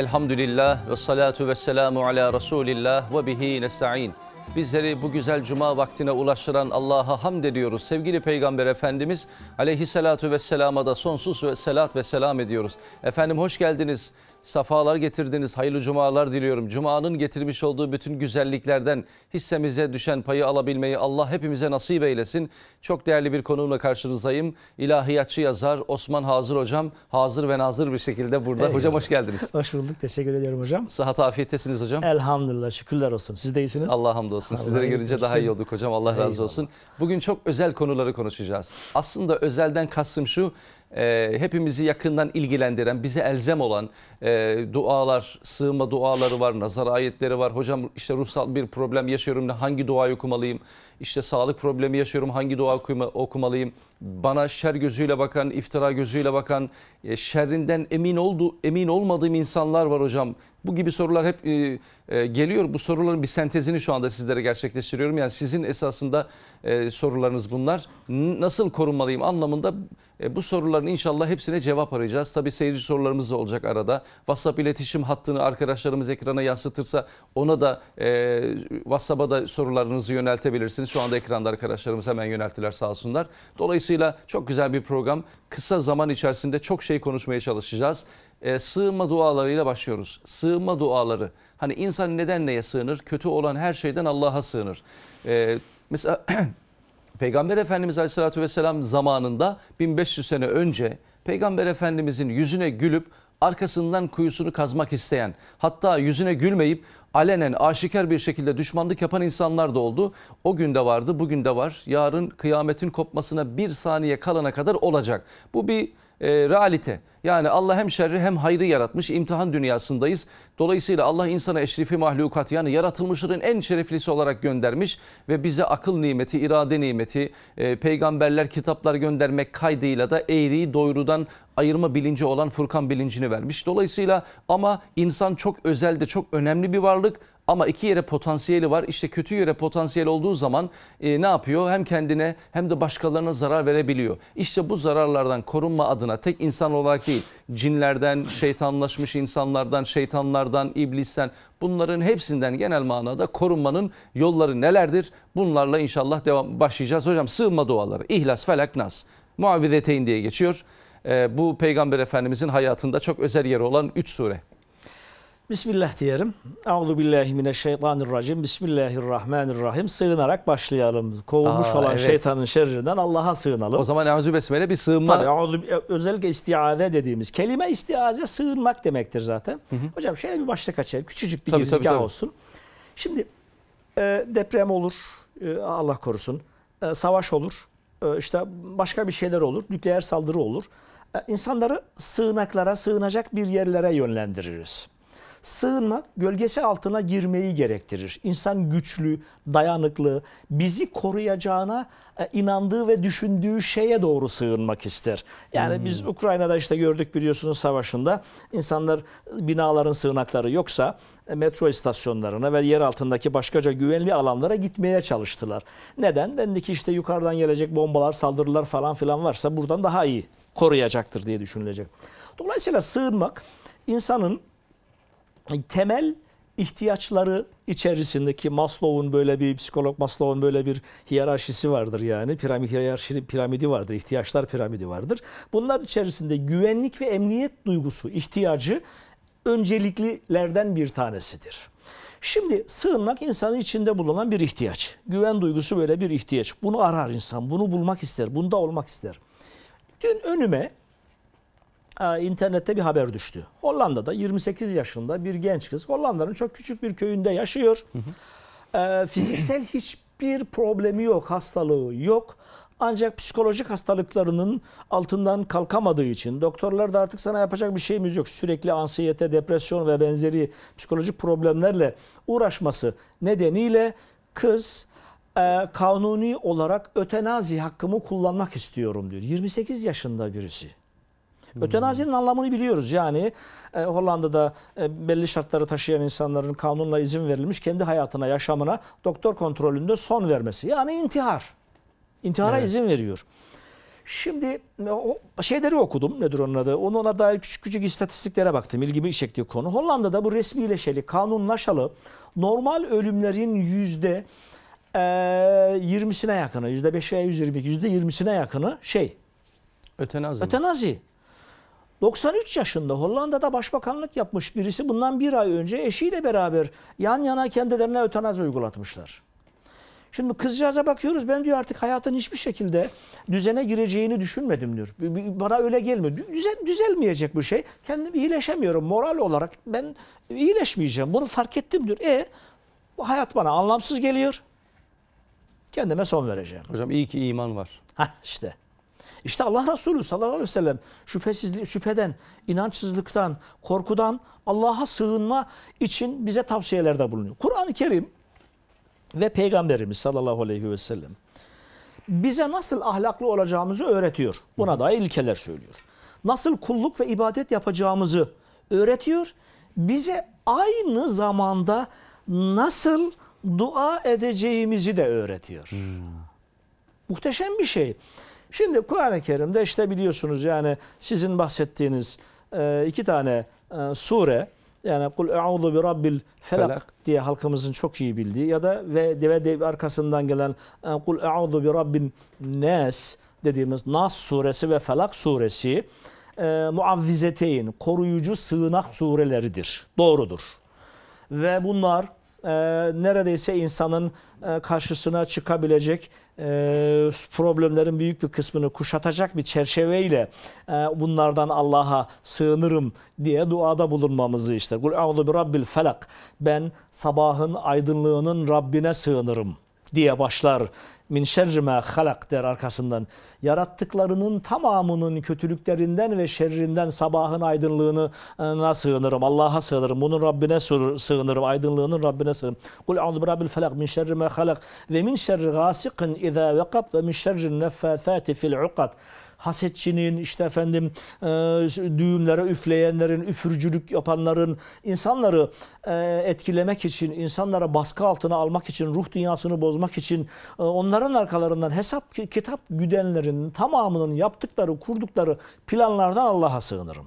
Elhamdülillah ve salatu ve selamu ala Resulillah ve bihi nesta'in. Bizleri bu güzel cuma vaktine ulaştıran Allah'a hamd ediyoruz. Sevgili Peygamber Efendimiz aleyhissalatu vesselama da sonsuz ve selat ve selam ediyoruz. Efendim hoş geldiniz. Safalar getirdiniz. Hayırlı cumalar diliyorum. Cuma'nın getirmiş olduğu bütün güzelliklerden hissemize düşen payı alabilmeyi Allah hepimize nasip eylesin. Çok değerli bir konuğumla karşınızdayım. İlahiyatçı yazar Osman Hazır Hocam. Hazır ve nazır bir şekilde burada. Eyvallah. Hocam hoş geldiniz. Hoş bulduk. Teşekkür ediyorum hocam. Sıhhat afiyettesiniz hocam. Elhamdülillah. Şükürler olsun. Siz de iyisiniz. Allah hamdolsun. Sizlere Sizleri görünce daha iyi olduk hocam. Allah razı olsun. Bugün çok özel konuları konuşacağız. Aslında özelden kastım şu e, hepimizi yakından ilgilendiren, bize elzem olan e, dualar, sığma duaları var, nazar ayetleri var. Hocam işte ruhsal bir problem yaşıyorum da hangi duayı okumalıyım? İşte sağlık problemi yaşıyorum hangi dua okumalıyım? bana şer gözüyle bakan, iftira gözüyle bakan, e, şerrinden emin oldu, emin olmadığım insanlar var hocam. Bu gibi sorular hep e, e, geliyor. Bu soruların bir sentezini şu anda sizlere gerçekleştiriyorum. Yani sizin esasında sorularınız bunlar. nasıl korunmalıyım anlamında bu soruların inşallah hepsine cevap arayacağız. Tabii seyirci sorularımız da olacak arada. WhatsApp iletişim hattını arkadaşlarımız ekrana yansıtırsa ona da e, WhatsApp'a da sorularınızı yöneltebilirsiniz. Şu anda ekranda arkadaşlarımız hemen yönelttiler sağ olsunlar. Dolayısıyla Dolayısıyla çok güzel bir program. Kısa zaman içerisinde çok şey konuşmaya çalışacağız. E, sığınma dualarıyla başlıyoruz. Sığınma duaları. Hani insan neden neye sığınır? Kötü olan her şeyden Allah'a sığınır. E, mesela Peygamber Efendimiz Aleyhisselatü Vesselam zamanında 1500 sene önce Peygamber Efendimizin yüzüne gülüp arkasından kuyusunu kazmak isteyen, hatta yüzüne gülmeyip alenen aşikar bir şekilde düşmanlık yapan insanlar da oldu. O gün de vardı, bugün de var. Yarın kıyametin kopmasına bir saniye kalana kadar olacak. Bu bir e, realite. Yani Allah hem şerri hem hayrı yaratmış İmtihan dünyasındayız. Dolayısıyla Allah insana eşrifi mahlukat yani yaratılmışların en şereflisi olarak göndermiş ve bize akıl nimeti, irade nimeti, e, peygamberler, kitaplar göndermek kaydıyla da eğriyi doyrudan ayırma bilinci olan Furkan bilincini vermiş. Dolayısıyla ama insan çok özelde çok önemli bir varlık ama iki yere potansiyeli var. İşte kötü yere potansiyel olduğu zaman e, ne yapıyor? Hem kendine hem de başkalarına zarar verebiliyor. İşte bu zararlardan korunma adına tek insan olarak değil, cinlerden, şeytanlaşmış insanlardan, şeytanlardan, iblisten bunların hepsinden genel manada korunmanın yolları nelerdir? Bunlarla inşallah devam başlayacağız. Hocam sığınma duaları, ihlas, felak, nas, muavizeteyn diye geçiyor. E, bu Peygamber Efendimizin hayatında çok özel yeri olan 3 sure. Bismillah diyelim. Euzu billahi mineşşeytanirracim. Bismillahirrahmanirrahim. Sığınarak başlayalım. Kovulmuş Aa, olan evet. şeytanın şerrinden Allah'a sığınalım. O zaman Euzu besmele bir sığınma. Tabii, özellikle istiaze dediğimiz kelime istiaze sığınmak demektir zaten. Hı hı. Hocam şöyle bir başlık açalım. Küçücük bir tabii, girizgah olsun. Şimdi e, deprem olur. E, Allah korusun. E, savaş olur. E, işte başka bir şeyler olur. Nükleer saldırı olur. E, insanları sığınaklara, sığınacak bir yerlere yönlendiririz. Sığınmak gölgesi altına girmeyi gerektirir. İnsan güçlü, dayanıklı, bizi koruyacağına e, inandığı ve düşündüğü şeye doğru sığınmak ister. Yani hmm. biz Ukrayna'da işte gördük biliyorsunuz savaşında insanlar e, binaların sığınakları yoksa e, metro istasyonlarına ve yer altındaki başkaca güvenli alanlara gitmeye çalıştılar. Neden? Dendi ki işte yukarıdan gelecek bombalar, saldırılar falan filan varsa buradan daha iyi koruyacaktır diye düşünülecek. Dolayısıyla sığınmak insanın temel ihtiyaçları içerisindeki Maslow'un böyle bir psikolog Maslow'un böyle bir hiyerarşisi vardır yani. Piramit hiyerarşi piramidi vardır, ihtiyaçlar piramidi vardır. Bunlar içerisinde güvenlik ve emniyet duygusu ihtiyacı önceliklilerden bir tanesidir. Şimdi sığınmak insanın içinde bulunan bir ihtiyaç. Güven duygusu böyle bir ihtiyaç. Bunu arar insan, bunu bulmak ister, bunda olmak ister. Dün önüme e, internette bir haber düştü. Hollanda'da 28 yaşında bir genç kız Hollanda'nın çok küçük bir köyünde yaşıyor. E, fiziksel hiçbir problemi yok, hastalığı yok. Ancak psikolojik hastalıklarının altından kalkamadığı için doktorlar da artık sana yapacak bir şeyimiz yok. Sürekli ansiyete, depresyon ve benzeri psikolojik problemlerle uğraşması nedeniyle kız e, kanuni olarak ötenazi hakkımı kullanmak istiyorum diyor. 28 yaşında birisi. Hmm. Ötenazinin anlamını biliyoruz. Yani e, Hollanda'da e, belli şartları taşıyan insanların kanunla izin verilmiş kendi hayatına, yaşamına doktor kontrolünde son vermesi. Yani intihar. İntihara evet. izin veriyor. Şimdi e, o şeyleri okudum. Nedir onun adı? Onunla dair küçük küçük istatistiklere baktım. İlgimi çektiği konu. Hollanda'da bu resmileşeli, kanunlaşalı normal ölümlerin yüzde e, yirmisine yakını, yüzde beş veya yüz yirmi, yüzde yirmisine yakını şey. Ötenazi. Ötenazi. Mi? 93 yaşında Hollanda'da başbakanlık yapmış birisi bundan bir ay önce eşiyle beraber yan yana kendilerine ötenaz uygulatmışlar. Şimdi kızcağıza bakıyoruz ben diyor artık hayatın hiçbir şekilde düzene gireceğini düşünmedim diyor. Bana öyle gelmiyor. Düzel, düzelmeyecek bu şey. Kendim iyileşemiyorum. Moral olarak ben iyileşmeyeceğim. Bunu fark ettim diyor. E bu hayat bana anlamsız geliyor. Kendime son vereceğim. Hocam iyi ki iman var. Ha işte. İşte Allah Resulü sallallahu aleyhi ve sellem şüphesiz, şüpheden, inançsızlıktan, korkudan Allah'a sığınma için bize tavsiyelerde bulunuyor. Kur'an-ı Kerim ve Peygamberimiz sallallahu aleyhi ve sellem bize nasıl ahlaklı olacağımızı öğretiyor. Buna dair ilkeler söylüyor. Nasıl kulluk ve ibadet yapacağımızı öğretiyor. Bize aynı zamanda nasıl dua edeceğimizi de öğretiyor. Hmm. Muhteşem bir şey. Şimdi Kur'an-ı Kerim'de işte biliyorsunuz yani sizin bahsettiğiniz e, iki tane e, sure yani kul euzu bi rabbil felak diye halkımızın çok iyi bildiği ya da ve deve dev arkasından gelen e, kul euzu bi rabbin nas dediğimiz Nas suresi ve Felak suresi e, muavvizeteyn koruyucu sığınak sureleridir. Doğrudur. Ve bunlar e, neredeyse insanın e, karşısına çıkabilecek e, problemlerin büyük bir kısmını kuşatacak bir çerçeveyle e, bunlardan Allah'a sığınırım diye duada bulunmamızı işte. Kul a'udhu bi rabbil felak. Ben sabahın aydınlığının Rabbine sığınırım diye başlar min şerri ma halak der arkasından. Yarattıklarının tamamının kötülüklerinden ve şerrinden sabahın aydınlığını e, na sığınırım. Allah'a sığınırım. Bunun Rabbine sığınırım. Aydınlığının Rabbine sığınırım. Kul a'udhu birabbil felak min şerri ma halak ve min şerri gasikin iza vekab ve min şerri neffâthâti fil uqad hasetçinin, işte efendim e, düğümlere üfleyenlerin, üfürcülük yapanların, insanları e, etkilemek için, insanlara baskı altına almak için, ruh dünyasını bozmak için, e, onların arkalarından hesap kitap güdenlerin tamamının yaptıkları, kurdukları planlardan Allah'a sığınırım.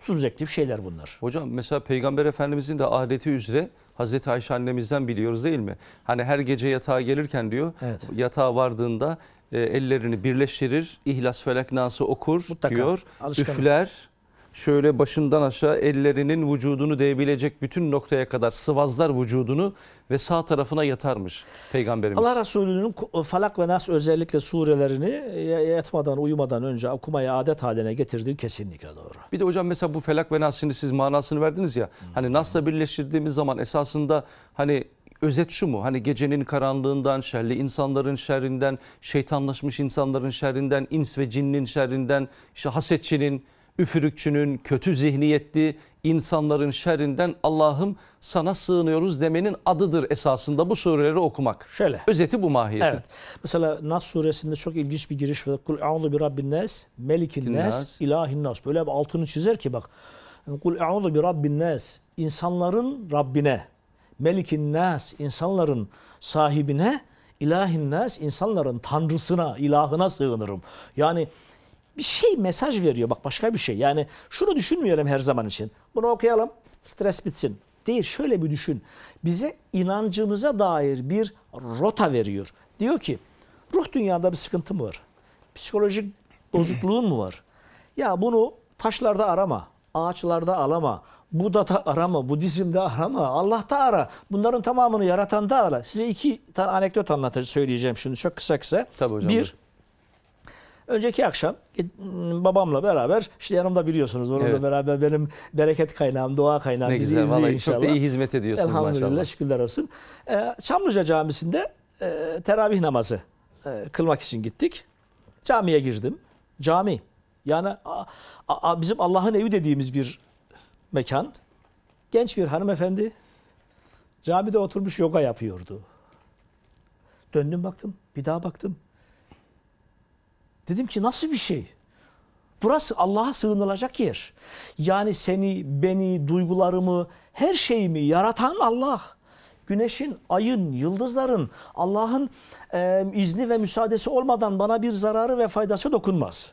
Subjektif şeyler bunlar. Hocam mesela Peygamber Efendimizin de adeti üzere Hazreti Ayşe annemizden biliyoruz değil mi? Hani her gece yatağa gelirken diyor evet. yatağa vardığında e, ellerini birleştirir, İhlas felak Nas'ı okur Mutlaka. diyor, Alışkanlık. üfler şöyle başından aşağı ellerinin vücudunu değebilecek bütün noktaya kadar sıvazlar vücudunu ve sağ tarafına yatarmış Peygamberimiz. Allah Resulü'nün e, Falak ve Nas özellikle surelerini yatmadan uyumadan önce okumaya adet haline getirdiği kesinlikle doğru. Bir de hocam mesela bu falak ve Nas'ını siz manasını verdiniz ya. Hani Nas'la birleştirdiğimiz zaman esasında hani özet şu mu? Hani gecenin karanlığından, şerli insanların şerrinden, şeytanlaşmış insanların şerrinden, ins ve cinnin şerrinden, işte hasetçinin, üfürükçünün, kötü zihniyetli insanların şerrinden Allah'ım sana sığınıyoruz demenin adıdır esasında bu sureleri okumak. Şöyle. Özeti bu mahiyeti. Evet. Mesela Nas suresinde çok ilginç bir giriş var. Kul a'udhu bi rabbin nas, melikin nas, ilahin nas. Böyle bir altını çizer ki bak. Kul a'udhu bi rabbin nas. insanların Rabbine, melikin nas, insanların sahibine, İlahin nas, insanların tanrısına, ilahına sığınırım. Yani bir şey mesaj veriyor. Bak başka bir şey. Yani şunu düşünmüyorum her zaman için. Bunu okuyalım. Stres bitsin. Değil. Şöyle bir düşün. Bize inancımıza dair bir rota veriyor. Diyor ki ruh dünyada bir sıkıntı mı var? Psikolojik bozukluğun mu var? Ya bunu taşlarda arama. Ağaçlarda alama. Buda'da arama, Budizm'de arama, Allah'ta ara. Bunların tamamını yaratan da ara. Size iki tane anekdot anlatacağım söyleyeceğim şimdi çok kısa kısa. Tabii hocam. Bir, Önceki akşam e, babamla beraber işte yanımda biliyorsunuz onunla evet. beraber benim bereket kaynağım, dua kaynağım ne bizi güzel, izliyor inşallah. Çok da iyi hizmet ediyorsunuz Elhamdülillah, maşallah. Elhamdülillah şükürler olsun. E, Çamlıca Camisi'nde e, teravih namazı kılmak için gittik. Camiye girdim. Cami. Yani bizim Allah'ın evi dediğimiz bir mekan. Genç bir hanımefendi camide oturmuş yoga yapıyordu. Döndüm baktım, bir daha baktım. Dedim ki nasıl bir şey? Burası Allah'a sığınılacak yer. Yani seni, beni, duygularımı, her şeyimi yaratan Allah. Güneşin, ayın, yıldızların Allah'ın e, izni ve müsaadesi olmadan bana bir zararı ve faydası dokunmaz.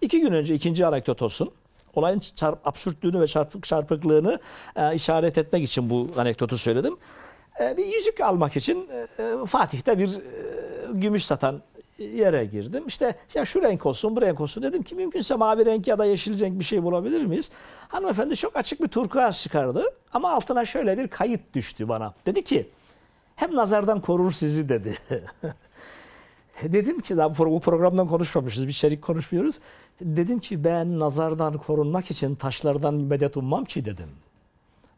İki gün önce ikinci anekdot olsun. Olayın çarp, absürtlüğünü ve çarpık çarpıklığını e, işaret etmek için bu anekdotu söyledim. E, bir yüzük almak için e, Fatih'te bir e, gümüş satan yere girdim. İşte ya şu renk olsun, bu renk olsun dedim ki mümkünse mavi renk ya da yeşil renk bir şey bulabilir miyiz? Hanımefendi çok açık bir turkuaz çıkardı ama altına şöyle bir kayıt düştü bana. Dedi ki hem nazardan korur sizi dedi. dedim ki daha bu programdan konuşmamışız, bir şerik konuşmuyoruz. Dedim ki ben nazardan korunmak için taşlardan medet ummam ki dedim.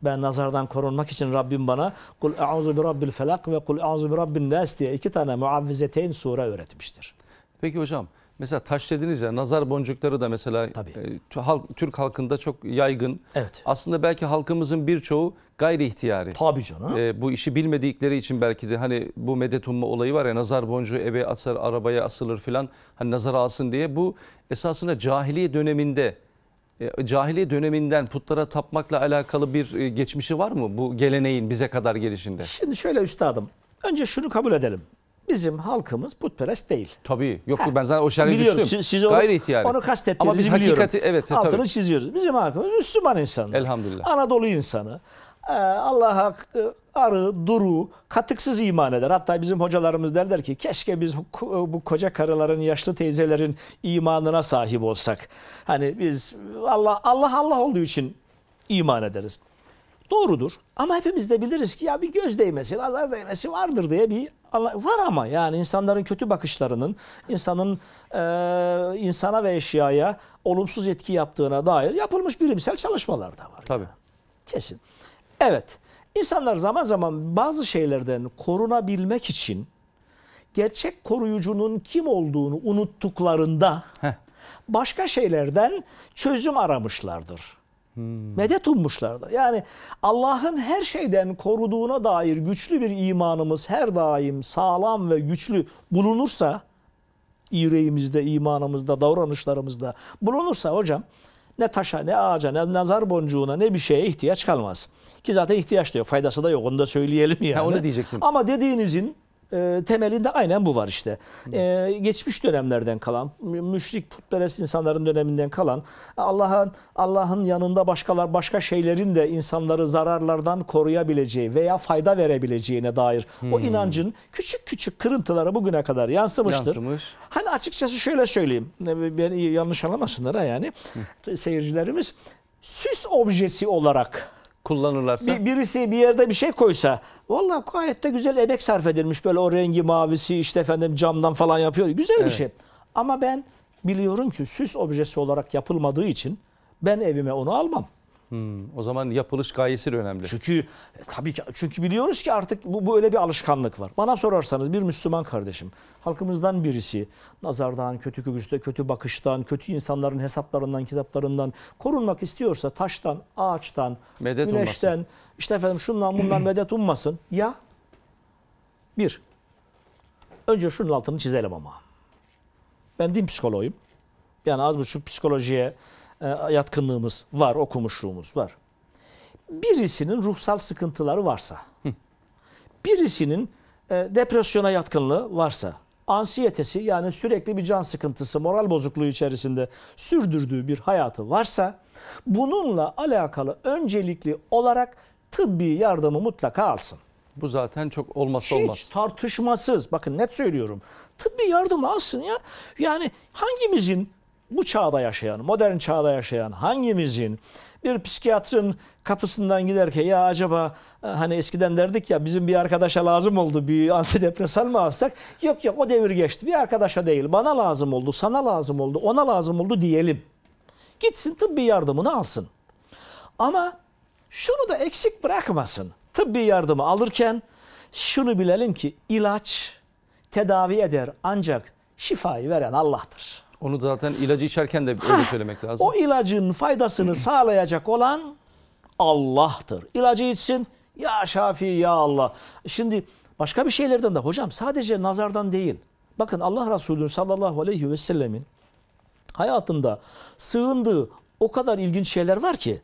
Ben nazardan korunmak için Rabbim bana kul euzu bi rabbil felak ve kul euzu bi rabbin nas diye iki tane muavvizeteyn sure öğretmiştir. Peki hocam mesela taş dediniz ya nazar boncukları da mesela E, halk, Türk halkında çok yaygın. Evet. Aslında belki halkımızın birçoğu gayri ihtiyari. Tabii canım. E, bu işi bilmedikleri için belki de hani bu medet umma olayı var ya nazar boncuğu ebe asar arabaya asılır filan hani nazar alsın diye bu esasında cahiliye döneminde e, cahiliye döneminden putlara tapmakla alakalı bir e, geçmişi var mı bu geleneğin bize kadar gelişinde? Şimdi şöyle üstadım. Önce şunu kabul edelim. Bizim halkımız putperest değil. Tabii. Yok ha, ben zaten o şerri düştüm. Siz, siz onu, Gayri ihtiyari. Onu kastettiğinizi Ama biz biliyorum. evet. E, Altını tabii. çiziyoruz. Bizim halkımız Müslüman insanlar. Elhamdülillah. Anadolu insanı. Ee, Allah'a arı, duru, katıksız iman eder. Hatta bizim hocalarımız derler ki keşke biz bu koca karıların, yaşlı teyzelerin imanına sahip olsak. Hani biz Allah Allah Allah olduğu için iman ederiz. Doğrudur ama hepimiz de biliriz ki ya bir göz değmesi, nazar değmesi vardır diye bir var ama yani insanların kötü bakışlarının insanın e, insana ve eşyaya olumsuz etki yaptığına dair yapılmış bilimsel çalışmalar da var. Tabii. Yani. Kesin. Evet, insanlar zaman zaman bazı şeylerden korunabilmek için gerçek koruyucunun kim olduğunu unuttuklarında Heh. başka şeylerden çözüm aramışlardır. Hmm. Medet ummuşlardır. Yani Allah'ın her şeyden koruduğuna dair güçlü bir imanımız her daim sağlam ve güçlü bulunursa, yüreğimizde, imanımızda, davranışlarımızda bulunursa hocam ne taşa, ne ağaca, ne nazar boncuğuna, ne bir şeye ihtiyaç kalmaz. Ki zaten ihtiyaç da yok, faydası da yok. Onu da söyleyelim yani. Ha, onu diyecektim. Ama dediğinizin e, temelinde aynen bu var işte. E, geçmiş dönemlerden kalan, müşrik putperest insanların döneminden kalan, Allah'ın Allah'ın yanında başkalar başka şeylerin de insanları zararlardan koruyabileceği veya fayda verebileceğine dair hmm. o inancın küçük küçük kırıntıları bugüne kadar yansımıştır. Yansımış. Hani açıkçası şöyle söyleyeyim. E, beni yanlış anlamasınlar ha yani. Seyircilerimiz süs objesi olarak kullanırlarsa. Bir, birisi bir yerde bir şey koysa valla gayet de güzel emek sarf edilmiş böyle o rengi mavisi işte efendim camdan falan yapıyor. Güzel evet. bir şey. Ama ben biliyorum ki süs objesi olarak yapılmadığı için ben evime onu almam. Hmm, o zaman yapılış gayesi de önemli. Çünkü e, tabii ki çünkü biliyoruz ki artık bu böyle bir alışkanlık var. Bana sorarsanız bir Müslüman kardeşim, halkımızdan birisi nazardan, kötü görüşte, kötü bakıştan, kötü insanların hesaplarından, kitaplarından korunmak istiyorsa taştan, ağaçtan, medet güneşten, ummasın. işte efendim şundan bundan medet ummasın. Ya bir, önce şunun altını çizelim ama. Ben din psikoloğuyum. Yani az buçuk psikolojiye e, yatkınlığımız var, okumuşluğumuz var. Birisinin ruhsal sıkıntıları varsa, birisinin e, depresyona yatkınlığı varsa, ansiyetesi yani sürekli bir can sıkıntısı, moral bozukluğu içerisinde sürdürdüğü bir hayatı varsa bununla alakalı öncelikli olarak tıbbi yardımı mutlaka alsın. Bu zaten çok olmazsa Hiç olmaz. Hiç tartışmasız. Bakın net söylüyorum. Tıbbi yardımı alsın ya. Yani hangimizin bu çağda yaşayan, modern çağda yaşayan hangimizin bir psikiyatrın kapısından giderken ya acaba e, hani eskiden derdik ya bizim bir arkadaşa lazım oldu bir antidepresan mı alsak? Yok yok o devir geçti. Bir arkadaşa değil bana lazım oldu, sana lazım oldu, ona lazım oldu diyelim. Gitsin tıbbi yardımını alsın. Ama şunu da eksik bırakmasın. Tıbbi yardımı alırken şunu bilelim ki ilaç tedavi eder ancak şifayı veren Allah'tır. Onu zaten ilacı içerken de öyle söylemek lazım. O ilacın faydasını sağlayacak olan Allah'tır. İlacı içsin ya Şafi ya Allah. Şimdi başka bir şeylerden de hocam sadece nazardan değil. Bakın Allah Resulü sallallahu aleyhi ve sellemin hayatında sığındığı o kadar ilginç şeyler var ki.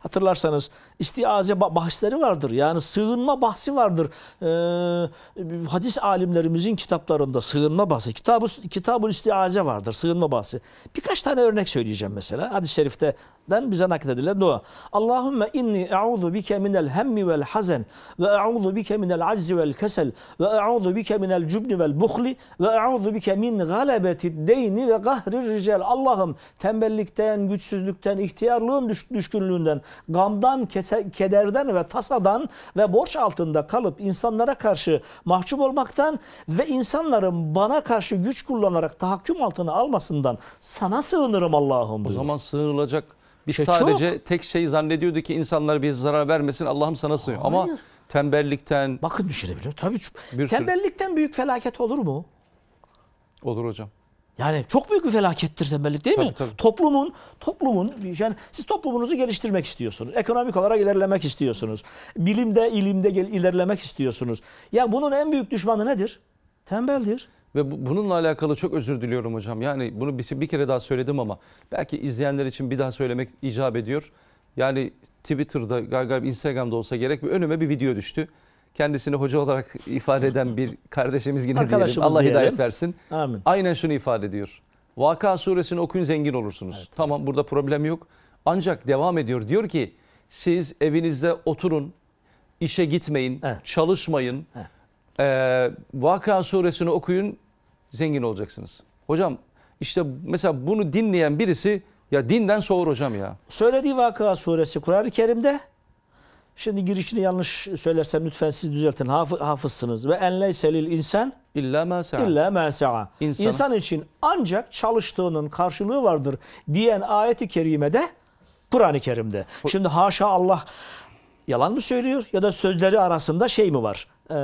Hatırlarsanız istiaze bahsleri vardır. Yani sığınma bahsi vardır. Ee, hadis alimlerimizin kitaplarında sığınma bahsi. Kitab-ı kitab istiaze vardır. Sığınma bahsi. Birkaç tane örnek söyleyeceğim mesela. Hadis-i şerifte den bize nakledilen dua. Allahümme inni e'udu bike minel hemmi vel hazen ve e'udu bike minel aczi vel kesel ve e'udu bike minel cübni vel buhli ve e'udu bike min galebeti deyni ve gahri rical. Allah'ım tembellikten, güçsüzlükten, ihtiyarlığın düş düşkünlüğünden, gamdan, kes kederden ve tasadan ve borç altında kalıp insanlara karşı mahcup olmaktan ve insanların bana karşı güç kullanarak tahakküm altına almasından sana sığınırım Allah'ım. O zaman sığınılacak biz şey sadece çok. tek şey zannediyordu ki insanlar bize zarar vermesin Allah'ım sana sığınıyor. Ama tembellikten... Bakın şey düşünebilir. Tabii bir tembellikten sürü. büyük felaket olur mu? Olur hocam. Yani çok büyük bir felakettir tembellik değil tabii, mi? Tabii. Toplumun toplumun yani siz toplumunuzu geliştirmek istiyorsunuz. Ekonomik olarak ilerlemek istiyorsunuz. Bilimde, ilimde ilerlemek istiyorsunuz. Ya yani bunun en büyük düşmanı nedir? Tembeldir. Ve bu, bununla alakalı çok özür diliyorum hocam. Yani bunu bir, bir kere daha söyledim ama belki izleyenler için bir daha söylemek icap ediyor. Yani Twitter'da, galiba Instagram'da olsa gerek bir önüme bir video düştü kendisini hoca olarak ifade eden bir kardeşimiz yine diyelim. Allah diyelim. hidayet versin. Amin. Aynen şunu ifade ediyor. Vaka suresini okuyun zengin olursunuz. Evet. Tamam burada problem yok. Ancak devam ediyor. Diyor ki siz evinizde oturun, işe gitmeyin, evet. çalışmayın. Evet. Ee, Vaka suresini okuyun zengin olacaksınız. Hocam işte mesela bunu dinleyen birisi ya dinden soğur hocam ya. Söylediği Vaka suresi Kur'an-ı Kerim'de Şimdi girişini yanlış söylersem lütfen siz düzeltin. Hafı, hafızsınız. Ve en leyselil insan illa ma sa'a. İlla ma İnsan. İnsan için ancak çalıştığının karşılığı vardır diyen ayeti kerimede Kur'an-ı Kerim'de. Şimdi haşa Allah yalan mı söylüyor ya da sözleri arasında şey mi var? Ee,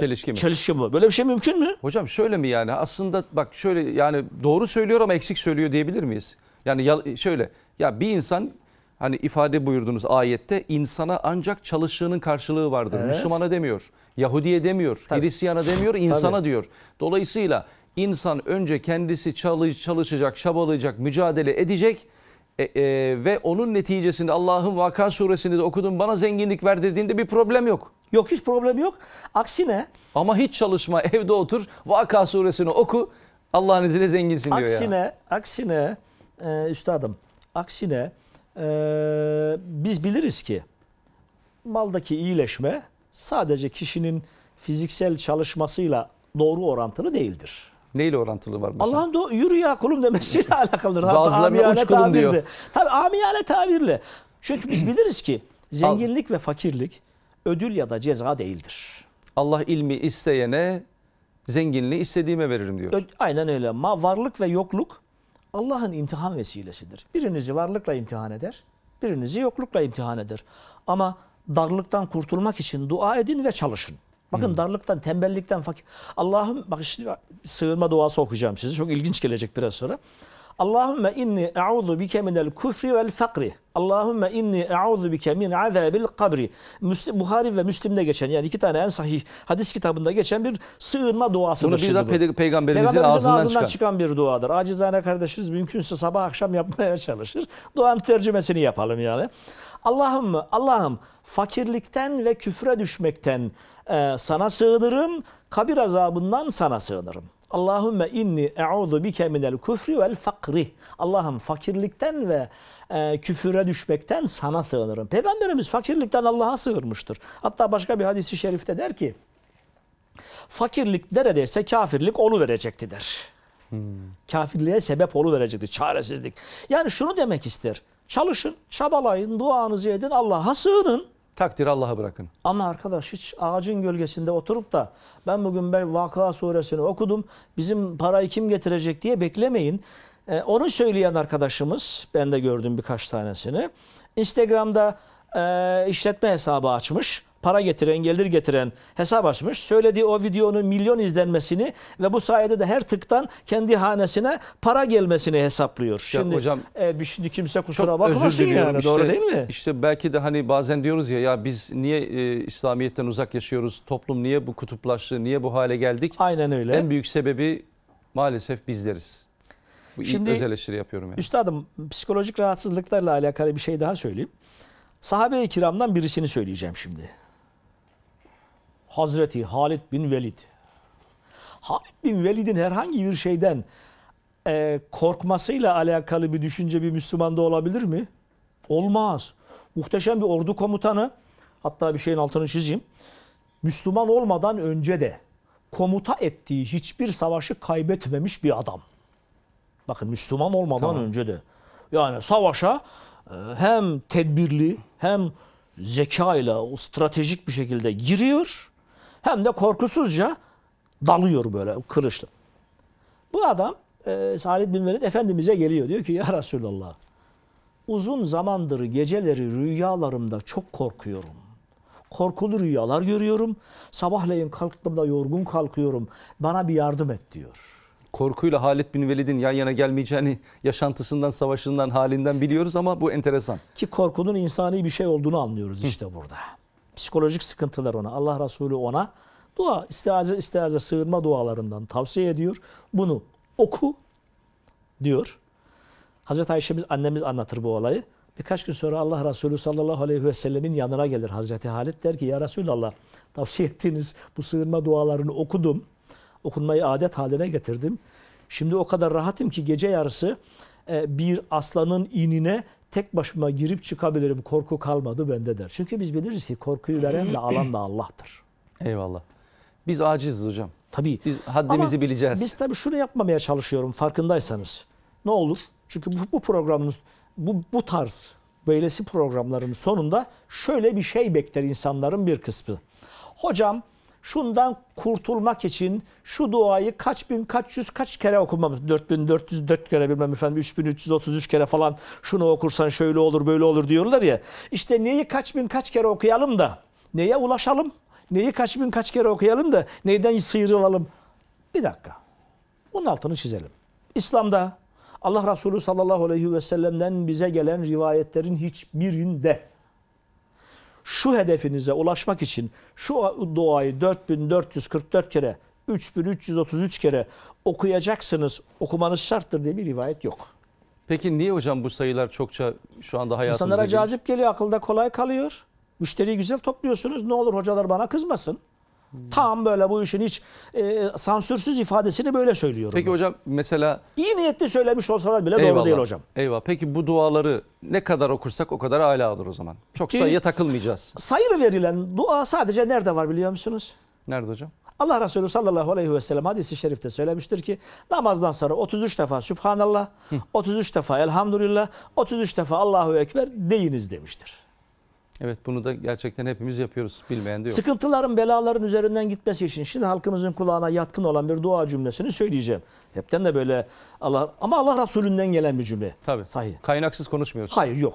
çelişki mi? Çelişki mi? Böyle bir şey mümkün mü? Hocam şöyle mi yani aslında bak şöyle yani doğru söylüyor ama eksik söylüyor diyebilir miyiz? Yani şöyle ya bir insan hani ifade buyurdunuz ayette insana ancak çalışığının karşılığı vardır. Evet. Müslümana demiyor, Yahudiye demiyor, Hristiyan'a demiyor, insana Tabii. diyor. Dolayısıyla insan önce kendisi çalış, çalışacak, çabalayacak, mücadele edecek e, e, ve onun neticesinde Allah'ın Vaka suresini de okudum bana zenginlik ver dediğinde bir problem yok. Yok hiç problem yok. Aksine. Ama hiç çalışma evde otur Vaka suresini oku Allah'ın izniyle zenginsin aksine, diyor ya. Aksine, aksine e, üstadım aksine ee, biz biliriz ki maldaki iyileşme sadece kişinin fiziksel çalışmasıyla doğru orantılı değildir. Neyle orantılı var Allah'ın do- yürü ya kulum demesiyle alakalıdır. Bazılarına uç kulum tabirle. diyor. Tabii amiyane tabirle. Çünkü biz biliriz ki zenginlik ve fakirlik ödül ya da ceza değildir. Allah ilmi isteyene zenginliği istediğime veririm diyor. Aynen öyle. Ma varlık ve yokluk Allah'ın imtihan vesilesidir. Birinizi varlıkla imtihan eder, birinizi yoklukla imtihan eder. Ama darlıktan kurtulmak için dua edin ve çalışın. Bakın hmm. darlıktan, tembellikten, fakir. Allah'ım bak şimdi sığınma duası okuyacağım size. Çok ilginç gelecek biraz sonra. Allahümme inni e'udu bike minel kufri vel fakri. Allahümme inni e'udu bike min azabil kabri. Müslim, Buhari ve Müslim'de geçen yani iki tane en sahih hadis kitabında geçen bir sığınma duası. Bunu bizzat peygamberimizin, peygamberimizin ağzından, ağzından çıkan. çıkan bir duadır. Acizane kardeşiz mümkünse sabah akşam yapmaya çalışır. Duanın tercümesini yapalım yani. Allah'ım Allah'ım fakirlikten ve küfre düşmekten e, sana sığınırım. Kabir azabından sana sığınırım. Allahümme inni e'udu bike minel küfri vel fakri. Allah'ım fakirlikten ve e, küfüre düşmekten sana sığınırım. Peygamberimiz fakirlikten Allah'a sığırmıştır. Hatta başka bir hadisi şerifte der ki, fakirlik neredeyse kafirlik onu verecekti der. Hmm. Kafirliğe sebep olu verecekti, çaresizlik. Yani şunu demek ister, çalışın, çabalayın, duanızı edin, Allah'a sığının. Takdir Allah'a bırakın. Ama arkadaş hiç ağacın gölgesinde oturup da ben bugün ben Vakıa suresini okudum. Bizim parayı kim getirecek diye beklemeyin. Ee, onu söyleyen arkadaşımız ben de gördüm birkaç tanesini. Instagram'da e, işletme hesabı açmış para getiren, gelir getiren hesap açmış. Söylediği o videonun milyon izlenmesini ve bu sayede de her tıktan kendi hanesine para gelmesini hesaplıyor. Ya şimdi hocam, e, şimdi kimse kusura bakmasın yani işte, doğru değil mi? İşte belki de hani bazen diyoruz ya ya biz niye e, İslamiyet'ten uzak yaşıyoruz? Toplum niye bu kutuplaştı? Niye bu hale geldik? Aynen öyle. En büyük sebebi maalesef bizleriz. Bu Şimdi öz eleştiri yapıyorum yani. Üstadım psikolojik rahatsızlıklarla alakalı bir şey daha söyleyeyim. Sahabe-i kiramdan birisini söyleyeceğim şimdi. Hazreti Halid bin Velid. Halid bin Velid'in herhangi bir şeyden e, korkmasıyla alakalı bir düşünce bir Müslümanda olabilir mi? Olmaz. Muhteşem bir ordu komutanı. Hatta bir şeyin altını çizeyim. Müslüman olmadan önce de komuta ettiği hiçbir savaşı kaybetmemiş bir adam. Bakın Müslüman olmadan tamam. önce de. Yani savaşa e, hem tedbirli hem zekayla o stratejik bir şekilde giriyor. Hem de korkusuzca dalıyor böyle kırışla. Bu adam e, Halid bin Velid Efendimiz'e geliyor. Diyor ki ya Resulallah uzun zamandır geceleri rüyalarımda çok korkuyorum. Korkulu rüyalar görüyorum. Sabahleyin kalktığımda yorgun kalkıyorum. Bana bir yardım et diyor korkuyla Halid bin Velid'in yan yana gelmeyeceğini yaşantısından, savaşından, halinden biliyoruz ama bu enteresan. Ki korkunun insani bir şey olduğunu anlıyoruz işte Hı. burada. Psikolojik sıkıntılar ona, Allah Resulü ona dua, istiaze, istiaze, sığınma dualarından tavsiye ediyor. Bunu oku diyor. Hazreti Ayşe'miz annemiz anlatır bu olayı. Birkaç gün sonra Allah Resulü sallallahu aleyhi ve sellemin yanına gelir Hazreti Halit der ki ya Resulallah tavsiye ettiğiniz bu sığınma dualarını okudum. Okunmayı adet haline getirdim. Şimdi o kadar rahatım ki gece yarısı e, bir aslanın inine tek başıma girip çıkabilirim korku kalmadı bende der. Çünkü biz biliriz ki korkuyu veren de alan da Allah'tır. Eyvallah. Biz aciziz hocam. Tabii. Biz haddimizi Ama bileceğiz. Biz tabii şunu yapmamaya çalışıyorum farkındaysanız. Ne olur? Çünkü bu, bu programımız bu, bu tarz böylesi programların sonunda şöyle bir şey bekler insanların bir kısmı. Hocam şundan kurtulmak için şu duayı kaç bin kaç yüz kaç kere okumamız 4404 kere bilmem efendim 3333 kere falan şunu okursan şöyle olur böyle olur diyorlar ya. İşte neyi kaç bin kaç kere okuyalım da neye ulaşalım? Neyi kaç bin kaç kere okuyalım da neyden sıyrılalım? Bir dakika. Bunun altını çizelim. İslam'da Allah Resulü sallallahu aleyhi ve sellem'den bize gelen rivayetlerin hiçbirinde şu hedefinize ulaşmak için şu duayı 4444 kere 3333 kere okuyacaksınız. Okumanız şarttır diye bir rivayet yok. Peki niye hocam bu sayılar çokça şu anda hayatımıza İnsanlara geliyor? cazip geliyor, akılda kolay kalıyor. Müşteriyi güzel topluyorsunuz. Ne olur hocalar bana kızmasın. Tam böyle bu işin hiç e, sansürsüz ifadesini böyle söylüyorum. Peki ben. hocam mesela... iyi niyetli söylemiş olsalar bile eyvallah, doğru değil hocam. Eyvallah. Peki bu duaları ne kadar okursak o kadar âlâ olur o zaman. Çok e, sayıya takılmayacağız. Sayılı verilen dua sadece nerede var biliyor musunuz? Nerede hocam? Allah Resulü sallallahu aleyhi ve sellem hadisi şerifte söylemiştir ki namazdan sonra 33 defa Sübhanallah, Hı. 33 defa Elhamdülillah, 33 defa Allahu Ekber deyiniz demiştir. Evet bunu da gerçekten hepimiz yapıyoruz. Bilmeyen de yok. Sıkıntıların, belaların üzerinden gitmesi için şimdi halkımızın kulağına yatkın olan bir dua cümlesini söyleyeceğim. Hepten de böyle Allah ama Allah Resulünden gelen bir cümle. Tabii. Sahi. Kaynaksız konuşmuyoruz. Hayır yok.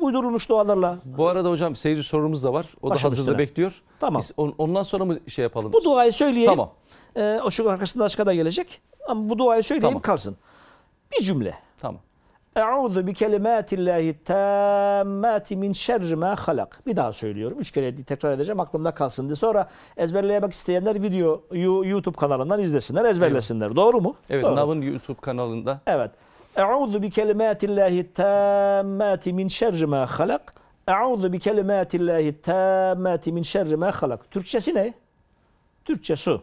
Uydurulmuş dualarla. Bu arada hocam seyirci sorumuz da var. O Başım da hazırda üstüne. bekliyor. Tamam. Biz ondan sonra mı şey yapalım? Bu duayı söyleyeyim. Tamam. Ee, o şu arkasında başka da gelecek. Ama bu duayı söyleyeyim tamam. kalsın. Bir cümle. Tamam. Euzu bi kelimatillahi tammati min şerri ma halak. Bir daha söylüyorum. Üç kere tekrar edeceğim aklımda kalsın diye. Sonra ezberlemek isteyenler video YouTube kanalından izlesinler, ezberlesinler. Evet. Doğru mu? Evet, Doğru. Nav'ın YouTube kanalında. Evet. Euzu bi kelimatillahi tammati min şerri ma halak. Euzu bi kelimatillahi tammati min şerri ma halak. Türkçesi ne? Türkçe su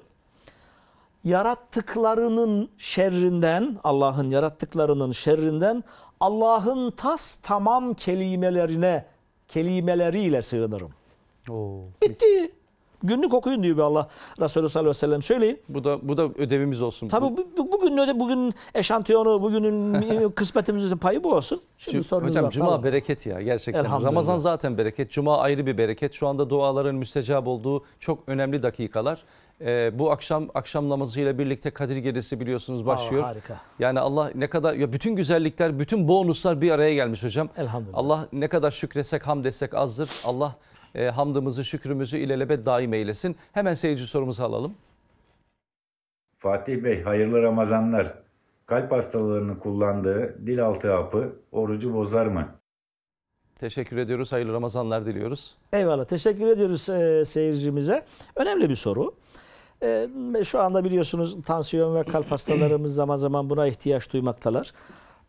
yarattıklarının şerrinden, Allah'ın yarattıklarının şerrinden Allah'ın tas tamam kelimelerine kelimeleriyle sığınırım. Oo, Bitti. Günlük okuyun diyor Allah Resulü sallallahu aleyhi ve sellem. Söyleyin. Bu da bu da ödevimiz olsun. Tabii bu, bu, bugün öde bugün eşantiyonu, bugünün kısmetimizin payı bu olsun. Şimdi sorunuz Hocam var, cuma tamam. bereket ya gerçekten. Ramazan zaten bereket. Cuma ayrı bir bereket. Şu anda duaların müstecap olduğu çok önemli dakikalar. Ee, bu akşam akşam namazıyla birlikte Kadir Gecesi biliyorsunuz başlıyor. Aa, harika. Yani Allah ne kadar ya bütün güzellikler, bütün bonuslar bir araya gelmiş hocam. Elhamdülillah. Allah ne kadar şükresek, hamd etsek azdır. Allah e, hamdımızı, şükrümüzü ilelebet daim eylesin. Hemen seyirci sorumuzu alalım. Fatih Bey hayırlı Ramazanlar. Kalp hastalarının kullandığı dil altı hapı orucu bozar mı? Teşekkür ediyoruz. Hayırlı Ramazanlar diliyoruz. Eyvallah. Teşekkür ediyoruz e, seyircimize. Önemli bir soru. E, şu anda biliyorsunuz tansiyon ve kalp hastalarımız zaman zaman buna ihtiyaç duymaktalar.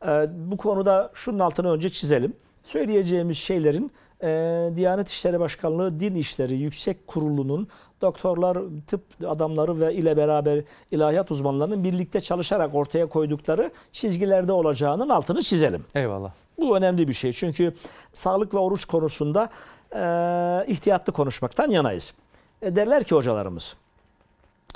E, bu konuda şunun altını önce çizelim. Söyleyeceğimiz şeylerin e, Diyanet İşleri Başkanlığı Din İşleri Yüksek Kurulu'nun doktorlar, tıp adamları ve ile beraber ilahiyat uzmanlarının birlikte çalışarak ortaya koydukları çizgilerde olacağının altını çizelim. Eyvallah. Bu önemli bir şey çünkü sağlık ve oruç konusunda e, ihtiyatlı konuşmaktan yanayız. E, derler ki hocalarımız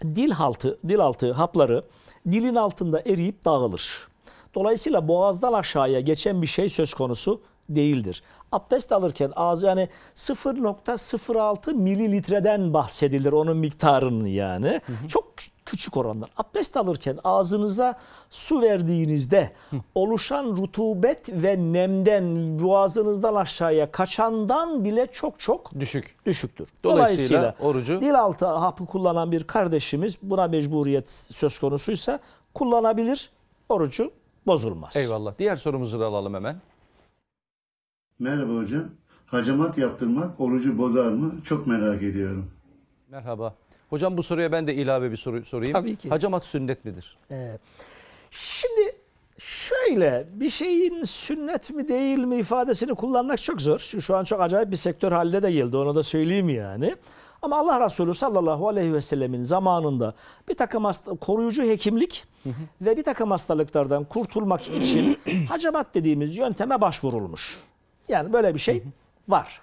dil altı, dil altı hapları dilin altında eriyip dağılır. Dolayısıyla boğazdan aşağıya geçen bir şey söz konusu değildir abdest alırken ağzı yani 0.06 mililitreden bahsedilir onun miktarının yani. Hı hı. Çok küçük oranlar. Abdest alırken ağzınıza su verdiğinizde oluşan rutubet ve nemden boğazınızdan aşağıya kaçandan bile çok çok düşük düşüktür. Dolayısıyla, Dolayısıyla orucu dil altı hapı kullanan bir kardeşimiz buna mecburiyet söz konusuysa kullanabilir. Orucu bozulmaz. Eyvallah. Diğer sorumuzu da alalım hemen. Merhaba hocam. Hacamat yaptırmak orucu bozar mı? Çok merak ediyorum. Merhaba. Hocam bu soruya ben de ilave bir soru sorayım. Tabii ki. Hacamat sünnet midir? Ee, şimdi şöyle bir şeyin sünnet mi değil mi ifadesini kullanmak çok zor. Şu, şu an çok acayip bir sektör haline de geldi onu da söyleyeyim yani. Ama Allah Resulü sallallahu aleyhi ve sellemin zamanında bir takım koruyucu hekimlik ve bir takım hastalıklardan kurtulmak için hacamat dediğimiz yönteme başvurulmuş. Yani böyle bir şey hı hı. var.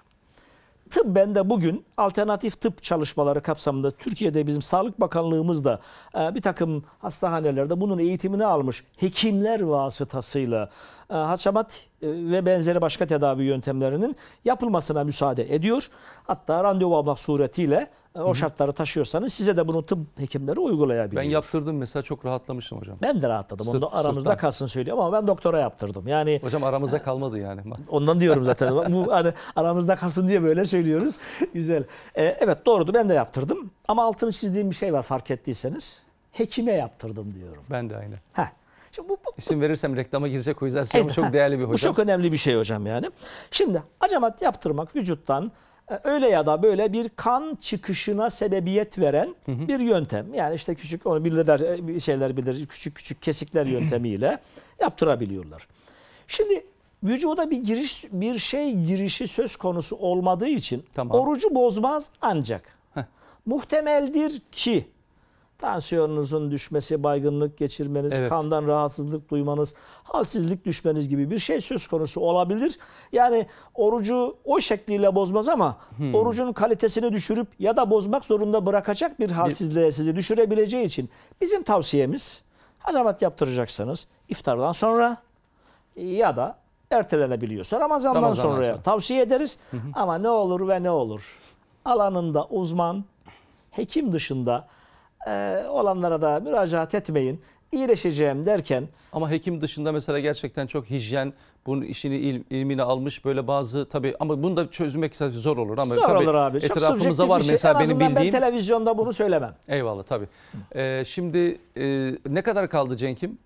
Tıp bende bugün alternatif tıp çalışmaları kapsamında Türkiye'de bizim Sağlık Bakanlığımız da e, bir takım hastahanelerde bunun eğitimini almış hekimler vasıtasıyla e, haşamat e, ve benzeri başka tedavi yöntemlerinin yapılmasına müsaade ediyor. Hatta randevu almak suretiyle o şartları taşıyorsanız size de bunu tıp hekimleri uygulayabiliyor. Ben yaptırdım mesela çok rahatlamıştım hocam. Ben de rahatladım. Sırt, Onu aramızda sırttan. kalsın söylüyorum ama ben doktora yaptırdım. Yani Hocam aramızda e, kalmadı yani. Ondan diyorum zaten. Bu hani aramızda kalsın diye böyle söylüyoruz. Güzel. Ee, evet doğrudu ben de yaptırdım. Ama altını çizdiğim bir şey var fark ettiyseniz. Hekime yaptırdım diyorum. Ben de aynı. Heh. Şimdi bu, bu, İsim verirsem reklama girecek o yüzden evet, çok değerli bir hocam. Bu çok önemli bir şey hocam yani. Şimdi acamat yaptırmak vücuttan e, öyle ya da böyle bir kan çıkışına sebebiyet veren hı hı. bir yöntem. Yani işte küçük onu bilirler e, şeyler bilir küçük küçük kesikler yöntemiyle yaptırabiliyorlar. Şimdi vücuda bir giriş bir şey girişi söz konusu olmadığı için tamam. orucu bozmaz ancak Heh. muhtemeldir ki tansiyonunuzun düşmesi, baygınlık geçirmeniz, evet. kandan rahatsızlık duymanız, halsizlik düşmeniz gibi bir şey söz konusu olabilir. Yani orucu o şekliyle bozmaz ama hmm. orucun kalitesini düşürüp ya da bozmak zorunda bırakacak bir halsizliğe sizi düşürebileceği için bizim tavsiyemiz hacamat yaptıracaksanız iftardan sonra ya da ertelenebiliyorsa Ramazan'dan, Ramazan'dan sonraya sonra. tavsiye ederiz. Ama ne olur ve ne olur alanında uzman hekim dışında ee, olanlara da müracaat etmeyin. İyileşeceğim derken. Ama hekim dışında mesela gerçekten çok hijyen bunun işini il, ilmini almış böyle bazı tabi ama bunu da çözmek zor olur ama zor tabii olur abi. Çok etrafımızda var şey. mesela benim bildiğim. Ben televizyonda bunu söylemem. Eyvallah tabi. Ee, şimdi e, ne kadar kaldı Cenk'im?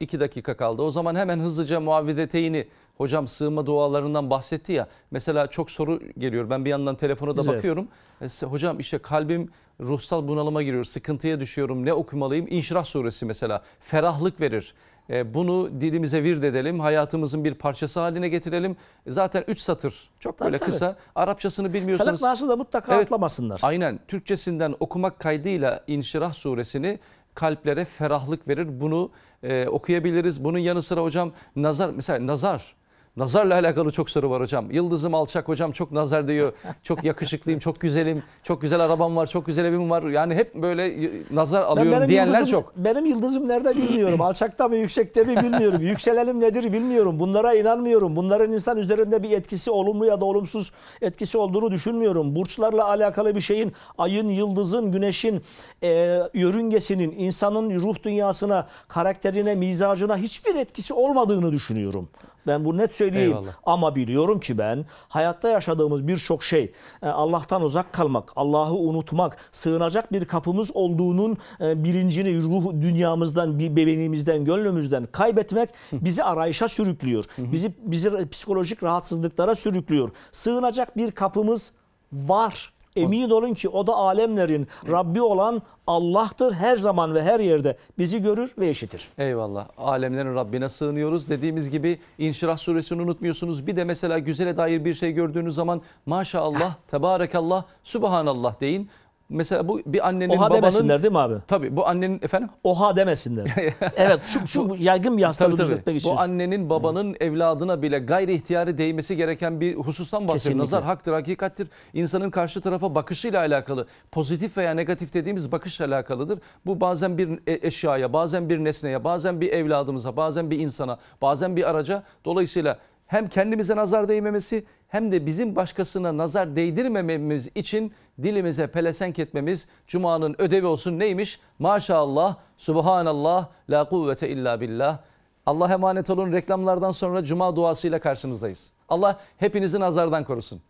2 dakika kaldı. O zaman hemen hızlıca muavvideteyni hocam sığınma dualarından bahsetti ya. Mesela çok soru geliyor. Ben bir yandan telefona da Güzel. bakıyorum. E, hocam işte kalbim ruhsal bunalıma giriyor, sıkıntıya düşüyorum, ne okumalıyım? İnşirah suresi mesela ferahlık verir. E, bunu dilimize virt edelim, hayatımızın bir parçası haline getirelim. Zaten 3 satır, çok tabii, böyle tabii. kısa. Arapçasını bilmiyorsunuz. Felak Nas'ı da mutlaka evet, atlamasınlar. Aynen, Türkçesinden okumak kaydıyla İnşirah suresini kalplere ferahlık verir. Bunu e, okuyabiliriz. Bunun yanı sıra hocam nazar, mesela nazar Nazarla alakalı çok soru var hocam. Yıldızım alçak hocam çok nazar diyor. Çok yakışıklıyım, çok güzelim, çok güzel arabam var, çok güzel evim var. Yani hep böyle nazar alıyorum benim diyenler yıldızım, çok. Benim yıldızım nerede bilmiyorum. Alçakta mı yüksekte mi bilmiyorum. Yükselenim nedir bilmiyorum. Bunlara inanmıyorum. Bunların insan üzerinde bir etkisi olumlu ya da olumsuz etkisi olduğunu düşünmüyorum. Burçlarla alakalı bir şeyin ayın, yıldızın, güneşin, e, yörüngesinin, insanın ruh dünyasına, karakterine, mizacına hiçbir etkisi olmadığını düşünüyorum. Ben bunu net söyleyeyim. Eyvallah. Ama biliyorum ki ben hayatta yaşadığımız birçok şey e, Allah'tan uzak kalmak, Allah'ı unutmak, sığınacak bir kapımız olduğunun e, bilincini ruh dünyamızdan, bebeğimizden, gönlümüzden kaybetmek bizi arayışa sürüklüyor. Bizi bizi psikolojik rahatsızlıklara sürüklüyor. Sığınacak bir kapımız var Emin olun ki o da alemlerin Rabbi olan Allah'tır her zaman ve her yerde bizi görür ve işitir. Eyvallah. Alemlerin Rabbine sığınıyoruz. Dediğimiz gibi İnşirah suresini unutmuyorsunuz. Bir de mesela güzele dair bir şey gördüğünüz zaman maşallah, tebarekallah, subhanallah deyin. Mesela bu bir annenin Oha babanın... demesinler değil mi abi? Tabii bu annenin efendim? Oha demesinler. evet şu, şu yaygın bir hastalığı düzeltmek için. Bu annenin babanın evet. evladına bile gayri ihtiyari değmesi gereken bir husustan bahsediyor. Nazar haktır, hakikattir. İnsanın karşı tarafa bakışıyla alakalı. Pozitif veya negatif dediğimiz bakışla alakalıdır. Bu bazen bir e, eşyaya, bazen bir nesneye, bazen bir evladımıza, bazen bir insana, bazen bir araca. Dolayısıyla hem kendimize nazar değmemesi hem de bizim başkasına nazar değdirmememiz için dilimize pelesenk etmemiz Cuma'nın ödevi olsun. Neymiş? Maşallah, Subhanallah, La kuvvete illa billah. Allah emanet olun reklamlardan sonra Cuma duasıyla karşınızdayız. Allah hepinizi nazardan korusun.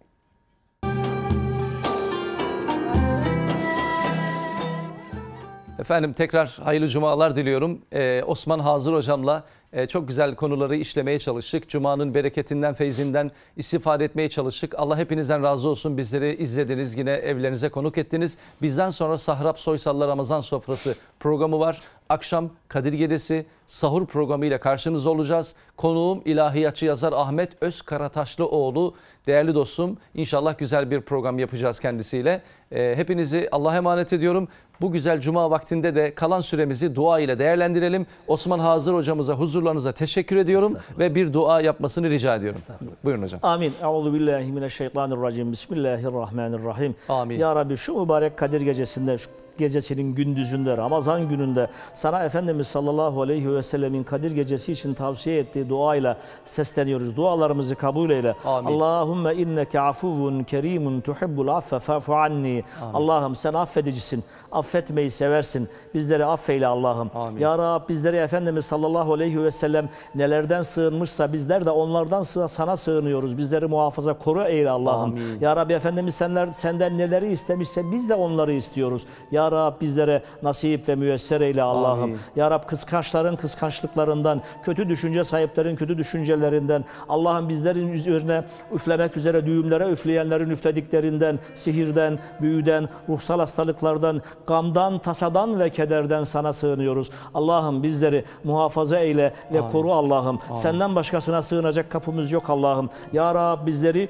Efendim tekrar hayırlı cumalar diliyorum. Ee, Osman Hazır hocamla e, çok güzel konuları işlemeye çalıştık. Cuma'nın bereketinden, feyzinden istifade etmeye çalıştık. Allah hepinizden razı olsun. Bizleri izlediniz, yine evlerinize konuk ettiniz. Bizden sonra Sahrap Soysal'la Ramazan Sofrası programı var. Akşam Kadir Gecesi sahur programıyla karşınızda olacağız. Konuğum ilahiyatçı yazar Ahmet Özkarataşlıoğlu. Değerli dostum inşallah güzel bir program yapacağız kendisiyle. Ee, hepinizi Allah'a emanet ediyorum. Bu güzel cuma vaktinde de kalan süremizi dua ile değerlendirelim. Osman Hazır hocamıza, huzurlarınıza teşekkür ediyorum ve bir dua yapmasını rica ediyorum. Buyurun hocam. Amin. Euzu billahi mineşşeytanirracim. Bismillahirrahmanirrahim. Amin. Ya Rabbi şu mübarek Kadir gecesinde şu gecesinin gündüzünde, Ramazan gününde sana Efendimiz sallallahu aleyhi ve sellemin Kadir gecesi için tavsiye ettiği duayla sesleniyoruz. Dualarımızı kabul eyle. Amin. Allahümme inneke afuvun kerimun tuhibbul affe fa'fu anni. Allah'ım sen affedicisin, affetmeyi seversin. Bizleri affeyle Allah'ım. Ya Rab bizleri Efendimiz sallallahu aleyhi ve sellem nelerden sığınmışsa bizler de onlardan sana sığınıyoruz. Bizleri muhafaza koru eyle Allah'ım. Ya Rabbi Efendimiz senler, senden neleri istemişse biz de onları istiyoruz. Ya ya Rab bizlere nasip ve müyesser eyle Allah'ım. Ya Rab kıskançların kıskançlıklarından, kötü düşünce sahiplerin kötü düşüncelerinden, Allah'ım bizlerin üzerine üflemek üzere düğümlere üfleyenlerin üflediklerinden, sihirden, büyüden, ruhsal hastalıklardan, gamdan, tasadan ve kederden sana sığınıyoruz. Allah'ım bizleri muhafaza eyle ve Amin. koru Allah'ım. Senden başkasına sığınacak kapımız yok Allah'ım. Ya Rab bizleri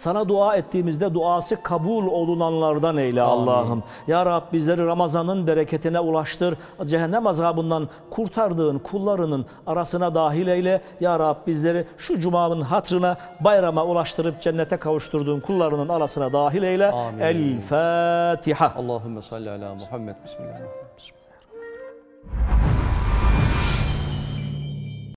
sana dua ettiğimizde duası kabul olunanlardan eyle Allah'ım. Ya Rab bizleri Ramazan'ın bereketine ulaştır. Cehennem azabından kurtardığın kullarının arasına dahil eyle. Ya Rab bizleri şu cumanın hatrına bayrama ulaştırıp cennete kavuşturduğun kullarının arasına dahil eyle. Amin. El Fatiha. Allahümme salli ala Muhammed. Bismillahirrahmanirrahim. Bismillahirrahmanirrahim.